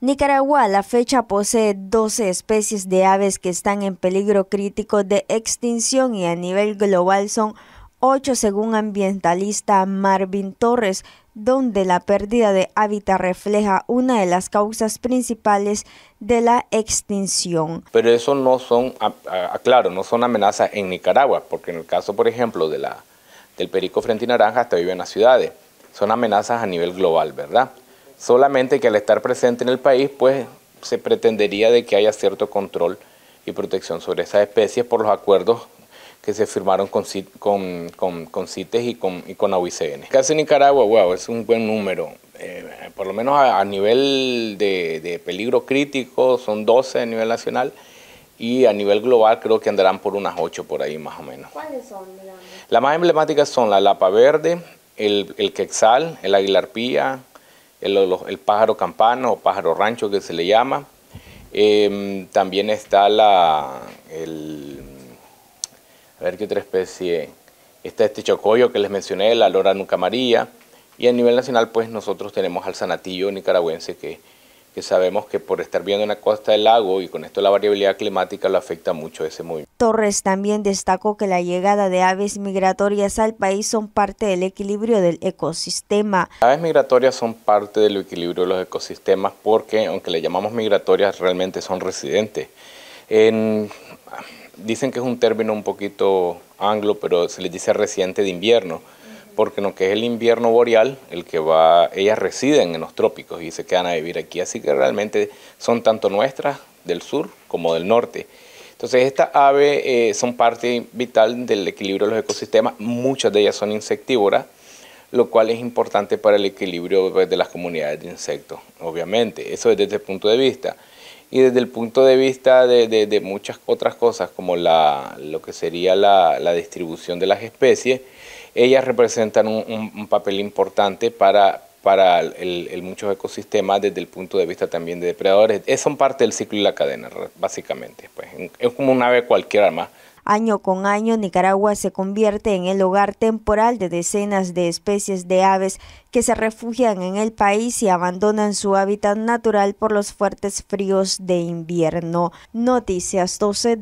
Nicaragua a la fecha posee 12 especies de aves que están en peligro crítico de extinción y a nivel global son 8 según ambientalista Marvin Torres, donde la pérdida de hábitat refleja una de las causas principales de la extinción. Pero eso no son, aclaro, no son amenazas en Nicaragua, porque en el caso, por ejemplo, de la, del perico frente naranja hasta vive en las ciudades. Son amenazas a nivel global, ¿verdad? Solamente que al estar presente en el país, pues se pretendería de que haya cierto control y protección sobre esas especies por los acuerdos que se firmaron con, con, CITES y con, y con AUICN. Casi Nicaragua, wow, es un buen número. Eh, por lo menos a, nivel de, peligro crítico son 12 a nivel nacional y a nivel global creo que andarán por unas 8 por ahí más o menos. ¿Cuáles son? Las más emblemáticas son la lapa verde, el, el quexal, el aguilarpía, el, pájaro campano o pájaro rancho que se le llama. Em, también está la, a ver qué otra especie, está este chocoyo que les mencioné, la lora nunca maría y a nivel nacional pues nosotros tenemos al sanatillo nicaragüense que que sabemos que por estar viendo una costa del lago y con esto la variabilidad climática lo afecta mucho ese movimiento. Torres también destacó que la llegada de aves migratorias al país son parte del equilibrio del ecosistema. Las aves migratorias son parte del equilibrio de los ecosistemas porque aunque le llamamos migratorias realmente son residentes. dicen que es un término un poquito anglo, pero se les dice residente de invierno porque lo que es el invierno boreal, el que va, ellas residen en los trópicos y se quedan a vivir aquí, así que realmente son tanto nuestras del sur como del norte. Entonces estas aves eh, son parte vital del equilibrio de los ecosistemas, muchas de ellas son insectívoras, lo cual es importante para el equilibrio pues, de las comunidades de insectos, obviamente, eso es desde el punto de vista y desde el punto de vista de, muchas otras cosas, como lo que sería la, distribución de las especies, ellas representan un, papel importante para, muchos ecosistemas desde el punto de vista también de depredadores. Eh, son parte del ciclo y la cadena, básicamente. Pues. Es como un ave cualquiera más, Año con año, Nicaragua se convierte en el hogar temporal de decenas de especies de aves que se refugian en el país y abandonan su hábitat natural por los fuertes fríos de invierno. Noticias 12,